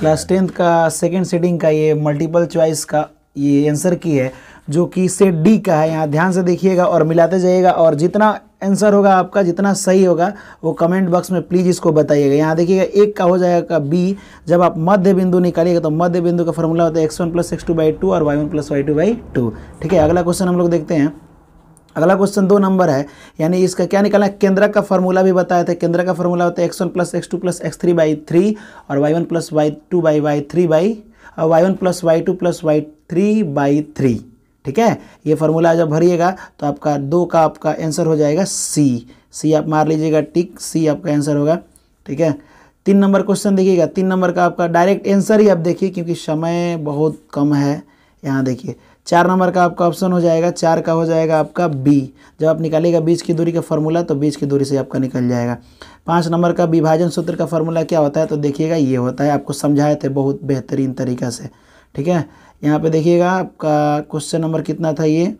class tenth का second setting का ये मल्टीपल चॉइस का ये आंसर की है जो कि सेट डी का है यहाँ ध्यान से देखिएगा और मिलाते जाइएगा और जितना आंसर होगा आपका जितना सही होगा वो कमेंट बॉक्स में प्लीज़ इसको बताइएगा यहाँ देखिएगा एक का हो जाएगा बी जब आप मध्य बिंदु निकालिएगा तो मध्य बिंदु का फॉर्मूला होता है X one plus X two by two और Y one plus Y two by two ठीक है अगला क्वेश्चन हम लोग देखते हैं अगला क्वेश्चन दो नंबर है यानी इसका क्या निकालना है केंद्र का फॉर्मूला भी बताया था केंद्र का फॉर्मूला होता है X one plus X two plus X three by three और Y one plus Y two by Y three by और Y one plus Y two plus Y three by three ठीक है ये फार्मूला जब भरिएगा तो आपका दो का आपका आंसर हो जाएगा सी सी आप मार लीजिएगा टिक सी आपका आंसर होगा ठीक है तीन नंबर क्वेश्चन देखिएगा तीन नंबर का आपका डायरेक्ट आंसर ही आप देखिए क्योंकि समय बहुत कम है यहाँ देखिए चार नंबर का आपका ऑप्शन हो जाएगा चार का हो जाएगा आपका बी जब आप निकालेगा बीच की दूरी का फॉर्मूला तो बीच की दूरी से आपका निकल जाएगा पाँच नंबर का विभाजन सूत्र का फॉर्मूला क्या होता है तो देखिएगा ये होता है आपको समझाए थे बहुत बेहतरीन तरीका से ठीक है यहाँ पे देखिएगा आपका क्वेश्चन नंबर कितना था ये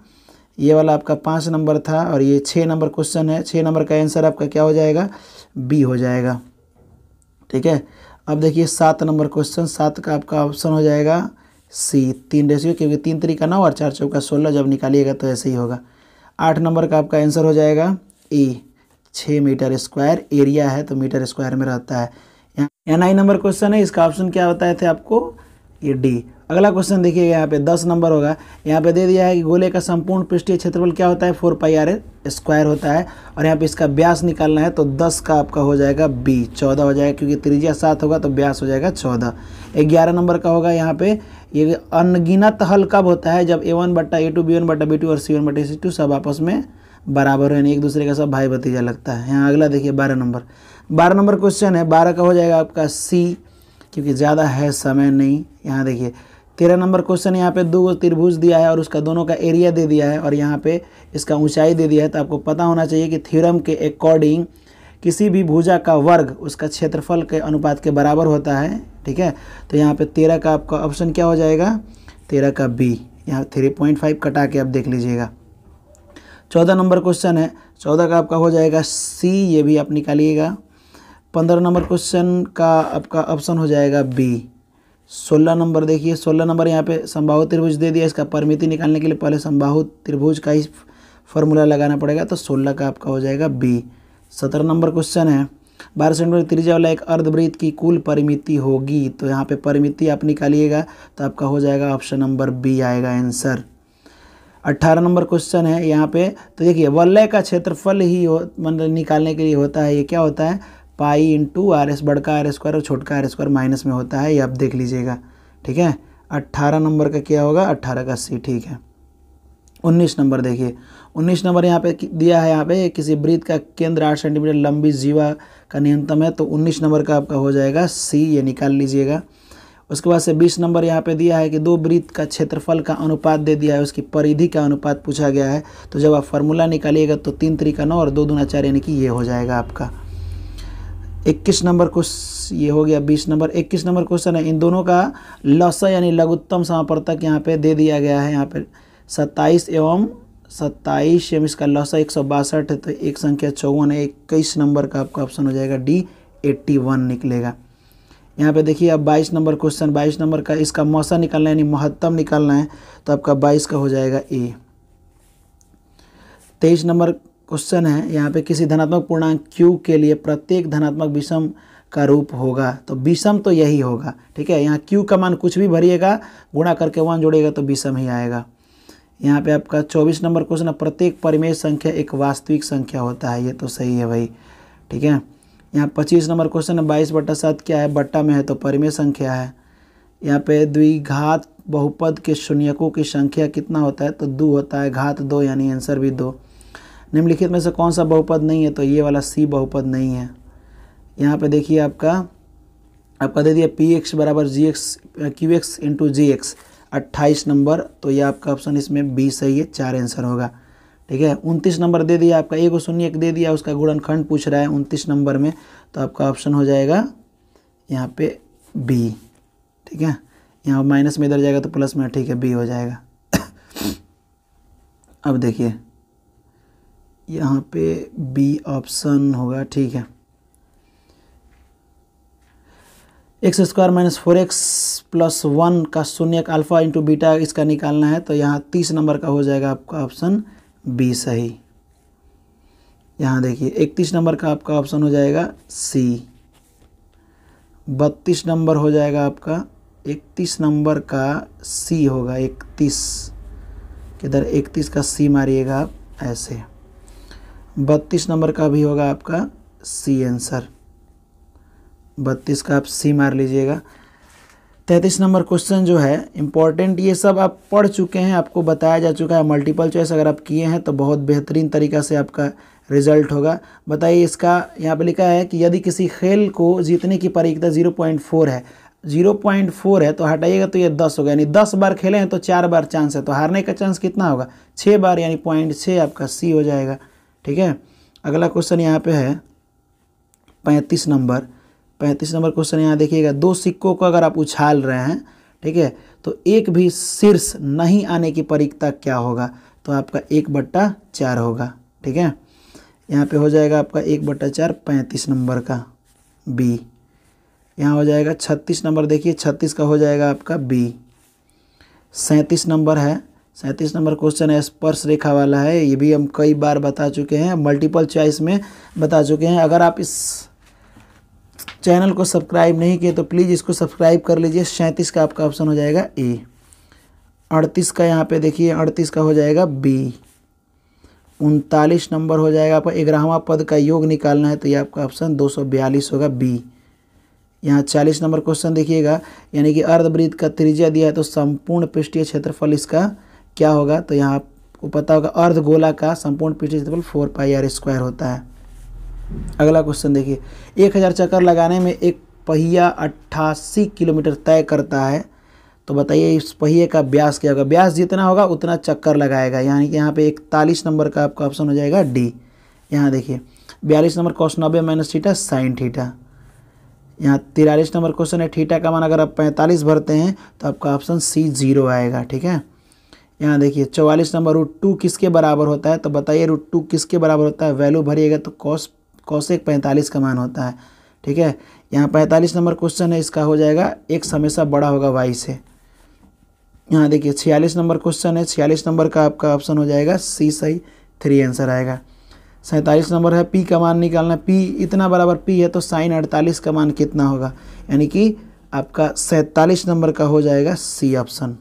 ये वाला आपका पाँच नंबर था और ये छः नंबर क्वेश्चन है छः नंबर का आंसर आपका क्या हो जाएगा बी हो जाएगा ठीक है अब देखिए सात नंबर क्वेश्चन सात का आपका ऑप्शन हो जाएगा सी तीन रेशियो क्योंकि तीन तरीका नौ और चार चौका सोलह जब निकालिएगा तो ऐसे ही होगा आठ नंबर का आपका आंसर हो जाएगा ए e, छः मीटर स्क्वायर एरिया है तो मीटर स्क्वायर में रहता है यहाँ नाइन नंबर क्वेश्चन है इसका ऑप्शन क्या बताए थे आपको ये डी अगला क्वेश्चन देखिएगा यहाँ पे दस नंबर होगा यहाँ पे दे दिया है कि गोले का संपूर्ण पृष्ठीय क्षेत्रफल क्या होता है फोर पाई आर स्क्वायर होता है और यहाँ पे इसका व्यास निकालना है तो दस का आपका हो जाएगा बी चौदह हो जाएगा क्योंकि त्रिज्या सात होगा तो व्यास हो जाएगा चौदह ग्यारह नंबर का होगा यहाँ पे ये अनगिनत हल कब होता है जब ए वन बट्टा ए टू बी वन बट्टा बी टू और सी वन बट्टा सी टू सब आपस में बराबर है एक दूसरे का सब भाई भतीजा लगता है यहाँ अगला देखिए बारह नंबर बारह नंबर क्वेश्चन है बारह का हो जाएगा आपका सी क्योंकि ज़्यादा है समय नहीं यहाँ देखिए तेरह नंबर क्वेश्चन यहाँ पे दो त्रिभुज दिया है और उसका दोनों का एरिया दे दिया है और यहाँ पे इसका ऊंचाई दे दिया है तो आपको पता होना चाहिए कि थ्योरम के अकॉर्डिंग किसी भी भुजा का वर्ग उसका क्षेत्रफल के अनुपात के बराबर होता है ठीक है तो यहाँ पे तेरह का आपका ऑप्शन क्या हो जाएगा तेरह का बी यहाँ थ्री पॉइंट फाइव कटा के आप देख लीजिएगा चौदह नंबर क्वेश्चन है चौदह का आपका हो जाएगा सी ये भी आप निकालिएगा पंद्रह नंबर क्वेश्चन का आपका ऑप्शन हो जाएगा बी सोलह नंबर देखिए सोलह नंबर यहाँ पे संभाव त्रिभुज दे दिया इसका परिमिति निकालने के लिए पहले संभाव त्रिभुज का ही फॉर्मूला लगाना पड़ेगा तो सोलह का आपका हो जाएगा बी सत्रह नंबर क्वेश्चन है बारह सेंटीमीटर त्रिज्या वाला एक अर्धवृत्त की कुल परिमिति होगी तो यहाँ पे परिमिति आप निकालिएगा तो आपका हो जाएगा ऑप्शन नंबर बी आएगा आंसर अट्ठारह नंबर क्वेश्चन है यहाँ पे तो देखिए वलय का क्षेत्रफल ही हो मतलब निकालने के लिए होता है ये क्या होता है पाई इंटू आर एस बड़का आर स्क्वायर और छोटका आर स्क्वायर माइनस में होता है ये आप देख लीजिएगा ठीक है अट्ठारह नंबर का क्या होगा अट्ठारह का सी ठीक है उन्नीस नंबर देखिए उन्नीस नंबर यहाँ पे दिया है यहाँ पे किसी वृत्त का केंद्र आठ सेंटीमीटर लंबी जीवा का न्यूनतम है तो उन्नीस नंबर का आपका हो जाएगा सी ये निकाल लीजिएगा उसके बाद से बीस नंबर यहाँ पे दिया है कि दो वृत्त का क्षेत्रफल का अनुपात दे दिया है उसकी परिधि का अनुपात पूछा गया है तो जब आप फार्मूला निकालिएगा तो तीन तरीका नौ और दो दूना चार यानी कि ये हो जाएगा आपका इक्कीस नंबर क्वेश्चन ये हो गया बीस नंबर इक्कीस नंबर क्वेश्चन है इन दोनों का लस यानी लघुत्तम समापर्तक यहाँ पे दे दिया गया है यहाँ पर सत्ताईस एवं सत्ताईस एम इसका लौसा एक सौ बासठ है तो एक संख्या चौवन है इक्कीस नंबर का आपका ऑप्शन हो जाएगा डी एट्टी वन निकलेगा यहाँ पे देखिए आप बाईस नंबर क्वेश्चन बाईस नंबर का इसका मौसा निकालना है यानी महत्तम निकालना है तो आपका बाईस का हो जाएगा ए तेईस नंबर क्वेश्चन है यहाँ पे किसी धनात्मक पूर्णांक क्यू के लिए प्रत्येक धनात्मक विषम का रूप होगा तो विषम तो यही होगा ठीक है यहाँ क्यू का मान कुछ भी भरिएगा गुणा करके वन जोड़ेगा तो विषम ही आएगा यहाँ पे आपका 24 नंबर क्वेश्चन है प्रत्येक परिमेय संख्या एक वास्तविक संख्या होता है ये तो सही है भाई ठीक है यहाँ 25 नंबर क्वेश्चन है बाईस बट्टा सात क्या है बट्टा में है तो परिमेय संख्या है यहाँ पे द्विघात बहुपद के शून्यकों की संख्या कितना होता है तो दो होता है घात दो यानी आंसर भी दो निम्नलिखित में से कौन सा बहुपद नहीं है तो ये वाला सी बहुपद नहीं है यहाँ पे देखिए आपका आपका दे दिया पी एक्स बराबर G X Q X into G X अट्ठाईस नंबर तो ये आपका ऑप्शन इसमें बी सही है चार आंसर होगा ठीक है उनतीस नंबर दे दिया आपका एक शून्य एक दे दिया उसका गुणनखंड पूछ रहा है उनतीस नंबर में तो आपका ऑप्शन हो जाएगा यहाँ पे बी ठीक है यहाँ माइनस में इधर जाएगा तो प्लस में ठीक है बी हो जाएगा अब देखिए यहाँ पे बी ऑप्शन होगा ठीक है X square minus four X plus one का शून्य अल्फा इंटू बीटा इसका निकालना है तो यहाँ तीस नंबर का हो जाएगा आपका ऑप्शन बी सही यहाँ देखिए इकतीस नंबर का आपका ऑप्शन हो जाएगा सी बत्तीस नंबर हो जाएगा आपका इकतीस नंबर का सी होगा इकतीस किधर इकतीस का सी मारिएगा आप ऐसे बत्तीस नंबर का भी होगा आपका सी आंसर बत्तीस का आप सी मार लीजिएगा तैंतीस नंबर क्वेश्चन जो है इम्पॉर्टेंट ये सब आप पढ़ चुके हैं आपको बताया जा चुका है मल्टीपल चॉइस अगर आप किए हैं तो बहुत बेहतरीन तरीका से आपका रिजल्ट होगा बताइए इसका यहाँ पे लिखा है कि यदि किसी खेल को जीतने की परीक्षा फोर है जीरो पॉइंट फोर है तो हटाइएगा तो ये दस होगा यानी दस बार खेले हैं तो चार बार चांस है तो हारने का चांस कितना होगा छः बार यानी पॉइंट छः आपका सी हो जाएगा ठीक है अगला क्वेश्चन यहाँ पर है पैंतीस नंबर पैंतीस नंबर क्वेश्चन यहाँ देखिएगा दो सिक्कों को अगर आप उछाल रहे हैं ठीक है तो एक भी शीर्ष नहीं आने की परीक्षा क्या होगा तो आपका एक बट्टा चार होगा ठीक है यहाँ पे हो जाएगा आपका एक बट्टा चार पैंतीस नंबर का बी यहाँ हो जाएगा छत्तीस नंबर देखिए छत्तीस का हो जाएगा आपका बी सैंतीस नंबर है सैंतीस नंबर क्वेश्चन है स्पर्श रेखा वाला है ये भी हम कई बार बता चुके हैं मल्टीपल चॉइस में बता चुके हैं अगर आप इस चैनल को सब्सक्राइब नहीं किए तो प्लीज़ इसको सब्सक्राइब कर लीजिए सैंतीस का आपका ऑप्शन हो जाएगा ए अड़तीस का यहाँ पे देखिए अड़तीस का हो जाएगा बी उनतालीस नंबर हो जाएगा आपका ग्यारहवा पद का योग निकालना है तो ये आपका ऑप्शन दो सौ बयालीस होगा बी यहाँ चालीस नंबर क्वेश्चन देखिएगा यानी कि अर्धवृत्त का त्रिज्या दिया है तो संपूर्ण पृष्ठीय क्षेत्रफल इसका क्या होगा तो यहाँ आपको पता होगा अर्ध गोला का संपूर्ण पृष्ठीय क्षेत्रफल फोर पाई आर स्क्वायर होता है अगला क्वेश्चन देखिए एक हज़ार चक्कर लगाने में एक पहिया अट्ठासी किलोमीटर तय करता है तो बताइए इस पहिए का ब्यास क्या होगा ब्यास जितना होगा उतना चक्कर लगाएगा यानी कि यहाँ पे इकतालीस नंबर का आपका ऑप्शन हो जाएगा डी यहाँ देखिए बयालीस नंबर क्वेश्चन नब्बे माइनस थीटा साइन थीटा यहाँ तिरालीस नंबर क्वेश्चन है थीटा का मान अगर आप पैंतालीस भरते हैं तो आपका ऑप्शन सी जीरो आएगा ठीक है यहाँ देखिए चौवालीस नंबर रूट टू किसके बराबर होता है तो बताइए रूट टू किसके बराबर होता है वैल्यू भरिएगा तो कॉस कौशिक पैंतालीस का मान होता है ठीक है यहाँ पैंतालीस नंबर क्वेश्चन है इसका हो जाएगा एक हमेशा बड़ा होगा वाई से यहाँ देखिए छियालीस नंबर क्वेश्चन है छियालीस नंबर का आपका ऑप्शन हो जाएगा सी सही थ्री आंसर आएगा सैंतालीस नंबर है पी का मान निकालना पी इतना बराबर पी है तो साइन अड़तालीस का मान कितना होगा यानी कि आपका सैंतालीस नंबर का हो जाएगा सी ऑप्शन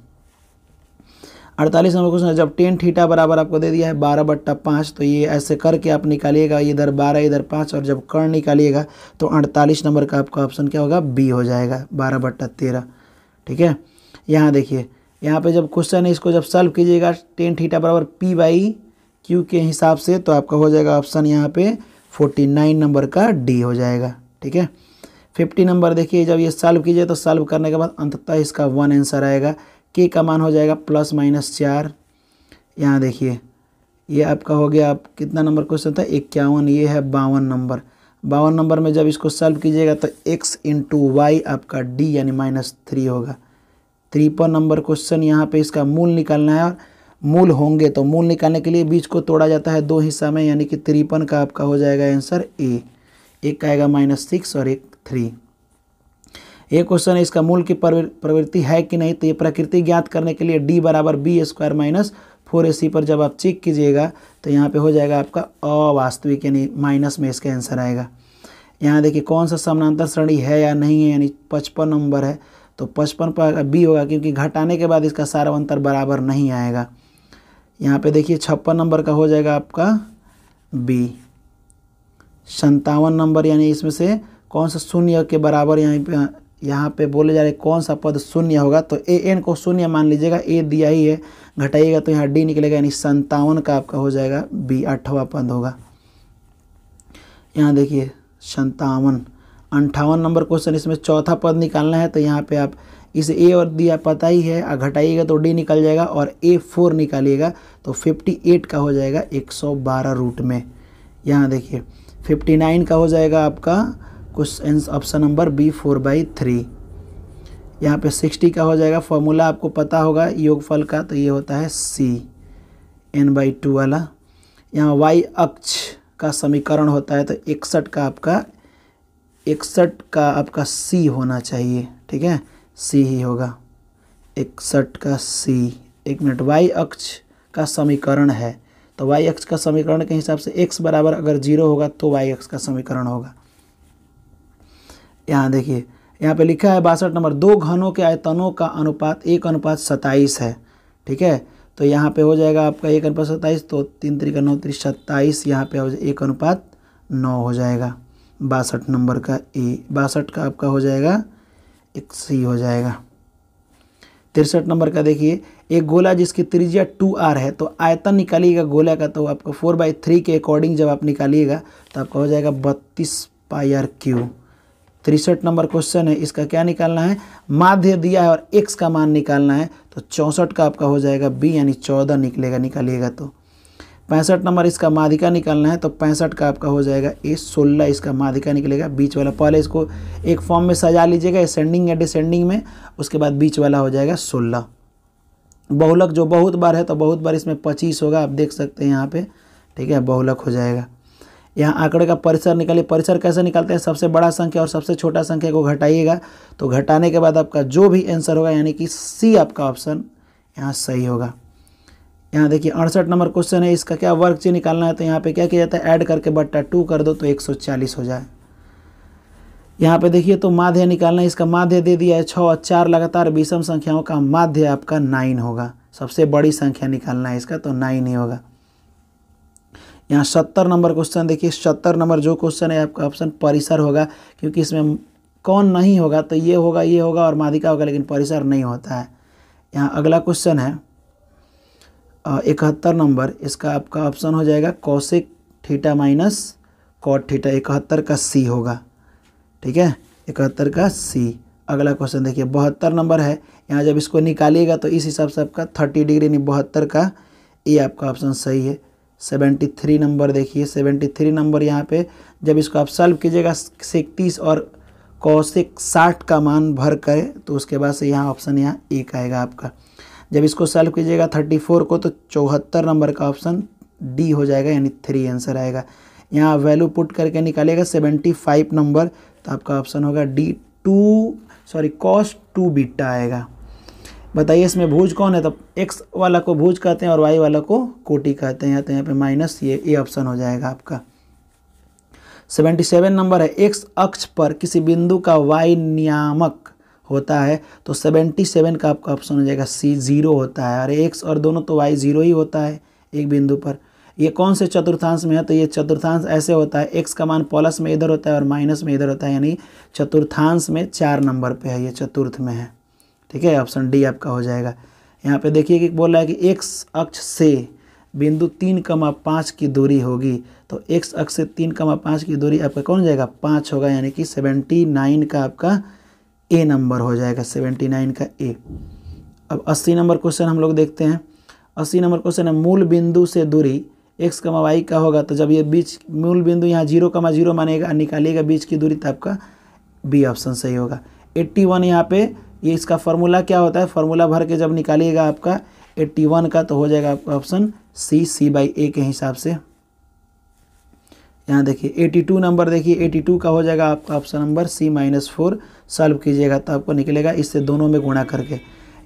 अड़तालीस नंबर क्वेश्चन जब टेन थीटा बराबर आपको दे दिया है बारह बट्टा पाँच तो ये ऐसे करके आप निकालिएगा इधर बारह इधर पाँच और जब कर निकालिएगा तो अड़तालीस नंबर का आपका ऑप्शन क्या होगा बी हो जाएगा बारह बट्टा तेरह ठीक है यहाँ देखिए यहाँ पे जब क्वेश्चन है इसको जब सॉल्व कीजिएगा टेन थीटा बराबर पी बाई क्यू के हिसाब से तो आपका हो जाएगा ऑप्शन यहाँ पे फोर्टी नाइन नंबर का डी हो जाएगा ठीक है फिफ्टी नंबर देखिए जब ये सॉल्व कीजिए तो सॉल्व करने के बाद अंततः इसका वन आंसर आएगा के का मान हो जाएगा प्लस माइनस चार यहाँ देखिए ये आपका हो गया आप कितना नंबर क्वेश्चन था इक्यावन ये है बावन नंबर बावन नंबर में जब इसको सॉल्व कीजिएगा तो एक्स इंटू वाई आपका डी यानी माइनस थ्री होगा त्रिपन नंबर क्वेश्चन यहाँ पे इसका मूल निकालना है और मूल होंगे तो मूल निकालने के लिए बीच को तोड़ा जाता है दो हिस्सा में यानी कि त्रिपन का आपका हो जाएगा आंसर ए एक आएगा माइनस सिक्स और एक थ्री ये क्वेश्चन है इसका मूल की प्रवृत्ति है कि नहीं तो ये प्रकृति ज्ञात करने के लिए डी बराबर B square minus four A C पर जब आप चेक कीजिएगा तो यहाँ पे हो जाएगा आपका अवास्तविक यानी माइनस में इसका आंसर आएगा यहाँ देखिए कौन सा समानांतर श्रेणी है या नहीं है यानी पचपन नंबर है तो पचपन पर बी होगा क्योंकि घटाने के बाद इसका सारा अंतर बराबर नहीं आएगा यहाँ पे देखिए छप्पन नंबर का हो जाएगा आपका बी संतावन नंबर यानी इसमें से कौन सा शून्य के बराबर यहाँ पे यहाँ पे बोले जा रहे कौन सा पद शून्य होगा तो ए एन को शून्य मान लीजिएगा ए दिया ही है घटाइएगा तो यहाँ डी निकलेगा यानी संतावन का आपका हो जाएगा बी अठवा पद होगा यहाँ देखिए संतावन अंठावन नंबर क्वेश्चन इसमें चौथा पद निकालना है तो यहाँ पे आप इसे ए और दिया पता ही है घटाइएगा तो डी निकल जाएगा और ए फोर निकालिएगा तो फिफ्टी एट का हो जाएगा एक सौ बारह रूट में यहाँ देखिए फिफ्टी नाइन का हो जाएगा आपका question option number B four by three यहाँ पे सिक्सटी का हो जाएगा फॉर्मूला आपको पता होगा योगफल का तो ये होता है सी एन बाई टू वाला यहाँ वाई अक्ष का समीकरण होता है तो इकसठ का आपका इकसठ का आपका सी होना चाहिए ठीक है सी ही होगा इकसठ का सी एक मिनट वाई अक्ष का समीकरण है तो वाई अक्ष का समीकरण के हिसाब से एक्स बराबर अगर जीरो होगा तो वाई अक्ष का समीकरण होगा यहाँ देखिए यहाँ पे लिखा है बासठ नंबर दो घनों के आयतनों का अनुपात एक अनुपात सत्ताईस है ठीक है तो यहाँ पे हो जाएगा आपका एक अनुपात सत्ताईस तो तीन त्रिका नौ त्रिक सत्ताईस यहाँ पर एक अनुपात नौ हो जाएगा बासठ नंबर का ए बासठ का आपका हो जाएगा एक सी हो जाएगा तिरसठ नंबर का देखिए एक गोला जिसकी त्रिज्या टू आर है तो आयतन निकालिएगा गोला का तो आपका फोर बाई थ्री के अकॉर्डिंग जब आप निकालिएगा तो आपका हो जाएगा बत्तीस पाई आर क्यू तिरसठ नंबर क्वेश्चन है इसका क्या निकालना है माध्य दिया है और एक्स का मान निकालना है तो चौंसठ का आपका हो जाएगा बी यानी चौदह निकलेगा निकालिएगा तो पैंसठ नंबर इसका माधिका निकालना है तो पैंसठ का आपका हो जाएगा ए सोलह इसका माधिका निकलेगा बीच वाला पहले इसको एक फॉर्म में सजा लीजिएगा एसेंडिंग या डिसेंडिंग में उसके बाद बीच वाला हो जाएगा सोलह बहुलक जो बहुत बार है तो बहुत बार इसमें पच्चीस होगा आप देख सकते हैं यहाँ पे ठीक है बहुलक हो जाएगा यहाँ आंकड़े का परिसर निकालिए परिसर कैसे निकालते हैं सबसे बड़ा संख्या और सबसे छोटा संख्या को घटाइएगा तो घटाने के बाद आपका जो भी आंसर होगा यानी कि सी आपका ऑप्शन यहाँ सही होगा यहाँ देखिए अड़सठ नंबर क्वेश्चन है इसका क्या वर्क चिन्ह निकालना है तो यहाँ पे क्या किया जाता है ऐड करके बट्टा टू कर दो तो 140 हो जाए यहाँ पे देखिए तो माध्य निकालना है इसका माध्य दे दिया है छः और चार लगातार विषम संख्याओं का माध्य आपका नाइन होगा सबसे बड़ी संख्या निकालना है इसका तो नाइन ही होगा यहाँ सत्तर नंबर क्वेश्चन देखिए सत्तर नंबर जो क्वेश्चन है आपका ऑप्शन परिसर होगा क्योंकि इसमें कौन नहीं होगा तो ये होगा ये होगा और मादिका होगा लेकिन परिसर नहीं होता है यहाँ अगला क्वेश्चन है इकहत्तर नंबर इसका आपका ऑप्शन हो जाएगा cosec theta minus cot theta इकहत्तर का सी होगा ठीक है इकहत्तर का सी अगला क्वेश्चन देखिए बहत्तर नंबर है यहाँ जब इसको निकालिएगा तो इस हिसाब से आपका थर्टी डिग्री यानी बहत्तर का ये आपका ऑप्शन सही है सेवेंटी थ्री नंबर देखिए सेवेंटी थ्री नंबर यहाँ पे जब इसको आप सल्व कीजिएगा सेक और कौशिक साठ का मान भर करें तो उसके बाद से यहाँ ऑप्शन यहाँ एक आएगा आपका जब इसको सॉल्व कीजिएगा थर्टी फोर को तो चौहत्तर नंबर का ऑप्शन डी हो जाएगा यानी थ्री आंसर आएगा यहाँ वैल्यू पुट करके निकालेगा सेवेंटी फाइव नंबर तो आपका ऑप्शन होगा D two sorry cos two beta आएगा बताइए इसमें भूज कौन है तब एक्स वाला को भूज कहते हैं और वाई वाला को कोटि कहते हैं तो यहाँ पे माइनस ये ए ऑप्शन हो जाएगा आपका सेवेंटी सेवन नंबर है एक्स अक्ष पर किसी बिंदु का वाई नियामक होता है तो सेवेंटी सेवन का आपका ऑप्शन हो जाएगा सी ज़ीरो होता है और एक्स और दोनों तो वाई ज़ीरो ही होता है एक बिंदु पर ये कौन से चतुर्थांश में है तो ये चतुर्थांश ऐसे होता है एक्स का मान प्लस में इधर होता है और माइनस में इधर होता है यानी चतुर्थांश में चार नंबर पे है ये चतुर्थ में है ठीक है ऑप्शन डी आपका हो जाएगा यहाँ पे देखिए कि बोल रहा है कि एक्स अक्ष से बिंदु तीन कमा पाँच की दूरी होगी तो एक्स अक्ष से तीन कमा पाँच की दूरी आपका कौन जाएगा पाँच होगा यानी कि सेवेंटी नाइन का आपका ए नंबर हो जाएगा सेवेंटी नाइन का ए अब अस्सी नंबर क्वेश्चन हम लोग देखते हैं अस्सी नंबर क्वेश्चन है मूल बिंदु से दूरी एक्स कमा वाई का होगा तो जब ये बीच मूल बिंदु यहाँ जीरो कमा जीरो मानेगा निकालिएगा बीच की दूरी तो आपका बी ऑप्शन सही होगा एट्टी वन यहाँ पे ये इसका फॉर्मूला क्या होता है फॉर्मूला भर के जब निकालिएगा आपका एट्टी वन का तो हो जाएगा आपका ऑप्शन सी सी बाई ए के हिसाब से यहाँ देखिए एटी टू नंबर देखिए एटी टू का हो जाएगा आपका option number C minus four solve कीजिएगा तो आपको निकलेगा इससे दोनों में गुणा करके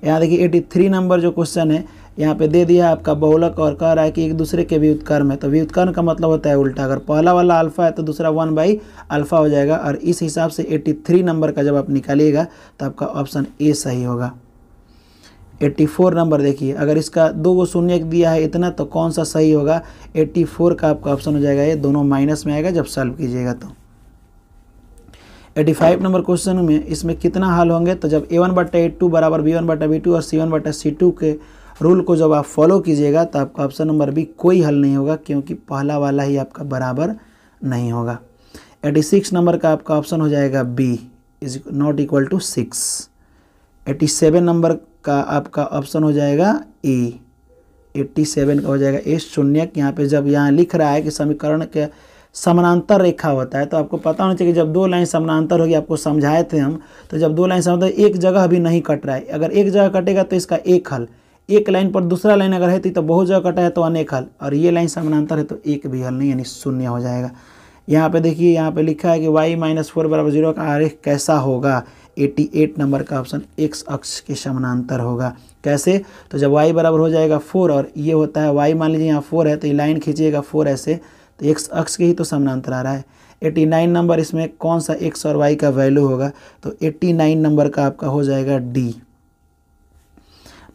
यहाँ देखिए एटी थ्री नंबर जो क्वेश्चन है यहाँ पे दे दिया आपका बहुलक और कह रहा है कि एक दूसरे के उत्कर्म है तो उत्कर्म का मतलब होता है उल्टा अगर पहला वाला अल्फ़ा है तो दूसरा वन बाई अल्फ़ा हो जाएगा और इस हिसाब से 83 नंबर का जब आप निकालिएगा तो आपका ऑप्शन ए सही होगा 84 नंबर देखिए अगर इसका दो वो शून्य दिया है इतना तो कौन सा सही होगा फोर का आपका ऑप्शन हो जाएगा ये दोनों माइनस में आएगा जब सॉल्व कीजिएगा तो 85 नंबर क्वेश्चन में इसमें कितना हल होंगे तो जब ए वन बटा ए टू बराबर बी वन बटा बी टू और सी वन बटा सी टू के रूल को जब आप फॉलो कीजिएगा तो आपका ऑप्शन नंबर बी कोई हल नहीं होगा क्योंकि पहला वाला ही आपका बराबर नहीं होगा एटी सिक्स नंबर का आपका ऑप्शन हो जाएगा B is not equal to six eighty seven number का आपका ऑप्शन हो जाएगा ए एट्टी सेवन का हो जाएगा ए शून्य यहाँ पे जब यहाँ लिख रहा है कि समीकरण के समानांतर रेखा होता है तो आपको पता होना चाहिए कि जब दो लाइन समानांतर होगी आपको समझाए थे हम तो जब दो लाइन समानांतर एक जगह अभी नहीं कट रहा है अगर एक जगह कटेगा तो इसका एक हल एक लाइन पर दूसरा लाइन अगर है तो बहुत जगह कटा है तो अनेक हल और ये लाइन समानांतर है तो एक भी हल नहीं यानी शून्य हो जाएगा यहाँ पे देखिए यहाँ पे लिखा है कि वाई माइनस फोर बराबर जीरो का आरेख कैसा होगा 88 नंबर का ऑप्शन एक्स अक्ष के समानांतर होगा कैसे तो जब वाई बराबर हो जाएगा फोर और ये होता है वाई मान लीजिए यहाँ फोर है तो ये लाइन खींचिएगा फोर ऐसे तो एक्स अक्ष के ही तो समानांतर आ रहा है 89 नंबर इसमें कौन सा एक्स और वाई का वैल्यू होगा तो 89 नंबर का आपका हो जाएगा डी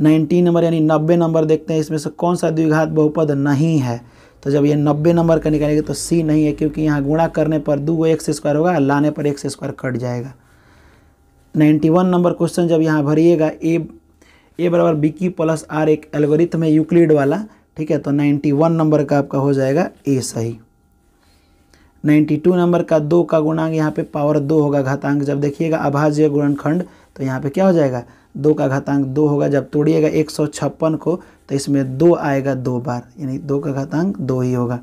नाइन्टी नंबर यानी नब्बे नंबर देखते हैं इसमें से कौन सा द्विघात बहुपद नहीं है तो जब ये नब्बे नंबर का निकालेंगे तो सी नहीं है क्योंकि यहाँ गुणा करने पर दो एक्स स्क्वायर होगा लाने पर एक्स स्क्वायर कट जाएगा नाइन्टी वन नंबर क्वेश्चन जब यहाँ भरिएगा ए ए बराबर बी की प्लस आर एक एल्गोरिथम है यूक्लिड वाला ठीक है तो नाइन्टी वन नंबर का आपका हो जाएगा ए सही नाइन्टी टू नंबर का दो का गुणांक यहाँ पे पावर दो होगा घातांक जब देखिएगा अभाज्य गुणनखंड तो यहाँ पे क्या हो जाएगा दो का घातांक दो होगा जब तोड़िएगा एक सौ छप्पन को तो इसमें दो आएगा दो बार यानी दो का घातांक दो ही होगा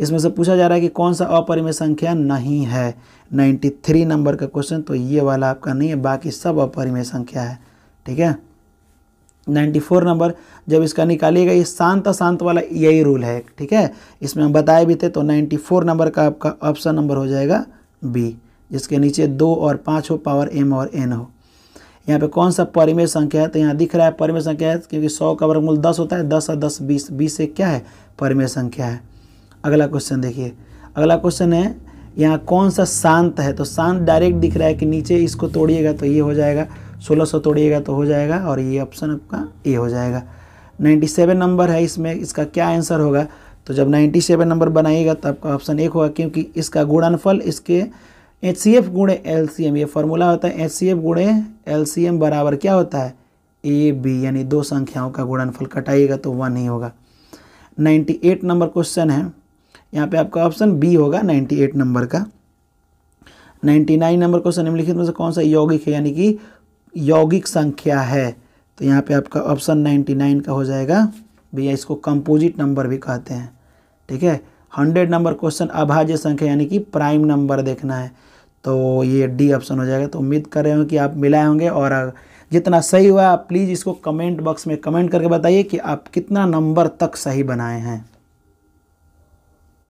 इसमें से पूछा जा रहा है कि कौन सा अपरिमेय संख्या नहीं है नाइन्टी थ्री नंबर का क्वेश्चन तो ये वाला आपका नहीं है बाकी सब अपरिमेय संख्या है ठीक है नाइन्टी फोर नंबर जब इसका निकालिएगा ये शांत शांत वाला यही रूल है ठीक है इसमें हम बताए भी थे तो नाइन्टी फोर नंबर का आपका ऑप्शन नंबर हो जाएगा बी जिसके नीचे दो और पाँच हो पावर एम और एन हो यहाँ पे कौन सा परिमेय संख्या है तो यहाँ दिख रहा है परिमेय संख्या है क्योंकि सौ का वर्गमूल दस होता है दस और दस बीस बीस एक क्या है परिमेय संख्या है अगला क्वेश्चन देखिए अगला क्वेश्चन है यहाँ कौन सा शांत है तो शांत डायरेक्ट दिख रहा है कि नीचे इसको तोड़िएगा तो ये हो जाएगा सोलह सौ तोड़िएगा तो हो जाएगा और ये ऑप्शन आपका ए हो जाएगा सेवन नंबर है इसमें इसका क्या आंसर होगा तो जब सेवन नंबर बनाइएगा तो आपका ऑप्शन एक होगा क्योंकि इसका गुणनफल इसके एच सी एफ गुणे एल सी एम ये फॉर्मूला होता है एच सी एफ गुणे एल सी एम बराबर क्या होता है ए बी यानी दो संख्याओं का गुणनफल कटाइएगा तो वन ही होगा नाइन्टी एट नंबर क्वेश्चन है यहाँ पे आपका ऑप्शन बी होगा नाइन्टी एट नंबर का नाइन्टी नाइन नंबर क्वेश्चन निम्नलिखित में से कौन सा यौगिक है यानी कि यौगिक संख्या है तो यहाँ पे आपका ऑप्शन नाइन का हो जाएगा भैया इसको कंपोजिट नंबर भी कहते हैं ठीक है हंड्रेड नंबर क्वेश्चन अभाज्य संख्या यानी कि प्राइम नंबर देखना है तो ये डी ऑप्शन हो जाएगा तो उम्मीद कर रहे हो कि आप मिलाए होंगे और जितना सही हुआ आप प्लीज़ इसको कमेंट बॉक्स में कमेंट करके बताइए कि आप कितना नंबर तक सही बनाए हैं